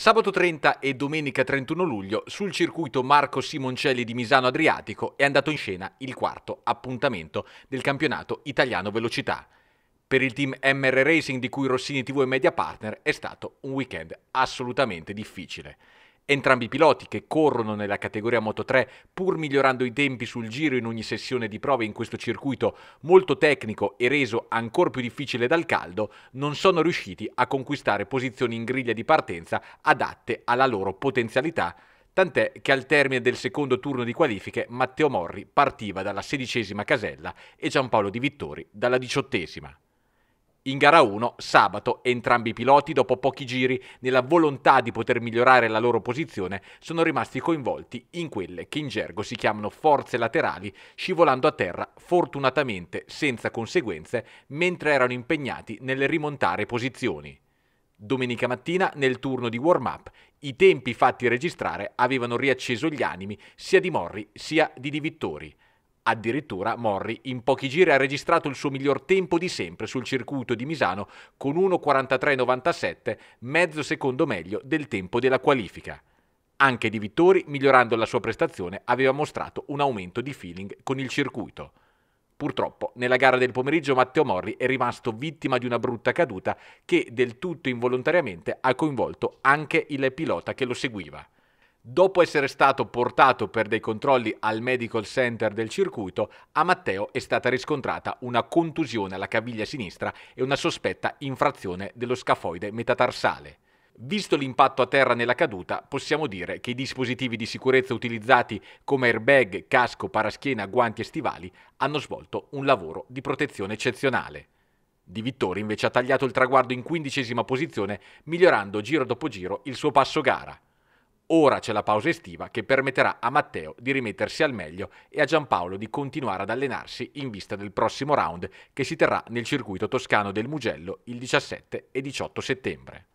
Sabato 30 e domenica 31 luglio sul circuito Marco Simoncelli di Misano Adriatico è andato in scena il quarto appuntamento del campionato italiano velocità. Per il team MR Racing di cui Rossini TV è media partner è stato un weekend assolutamente difficile. Entrambi i piloti che corrono nella categoria Moto 3 pur migliorando i tempi sul giro in ogni sessione di prove in questo circuito molto tecnico e reso ancora più difficile dal caldo, non sono riusciti a conquistare posizioni in griglia di partenza adatte alla loro potenzialità, tant'è che al termine del secondo turno di qualifiche Matteo Morri partiva dalla sedicesima casella e Giampaolo Di Vittori dalla diciottesima. In gara 1, sabato, entrambi i piloti, dopo pochi giri, nella volontà di poter migliorare la loro posizione, sono rimasti coinvolti in quelle che in gergo si chiamano forze laterali, scivolando a terra fortunatamente senza conseguenze mentre erano impegnati nel rimontare posizioni. Domenica mattina, nel turno di warm-up, i tempi fatti registrare avevano riacceso gli animi sia di Morri sia di Di Vittori. Addirittura Morri in pochi giri ha registrato il suo miglior tempo di sempre sul circuito di Misano con 1.43.97, mezzo secondo meglio del tempo della qualifica. Anche Di Vittori, migliorando la sua prestazione, aveva mostrato un aumento di feeling con il circuito. Purtroppo, nella gara del pomeriggio Matteo Morri è rimasto vittima di una brutta caduta che, del tutto involontariamente, ha coinvolto anche il pilota che lo seguiva. Dopo essere stato portato per dei controlli al medical center del circuito, a Matteo è stata riscontrata una contusione alla caviglia sinistra e una sospetta infrazione dello scafoide metatarsale. Visto l'impatto a terra nella caduta, possiamo dire che i dispositivi di sicurezza utilizzati come airbag, casco, paraschiena, guanti e stivali hanno svolto un lavoro di protezione eccezionale. Di Vittori invece ha tagliato il traguardo in quindicesima posizione, migliorando giro dopo giro il suo passo gara. Ora c'è la pausa estiva che permetterà a Matteo di rimettersi al meglio e a Giampaolo di continuare ad allenarsi in vista del prossimo round che si terrà nel circuito toscano del Mugello il 17 e 18 settembre.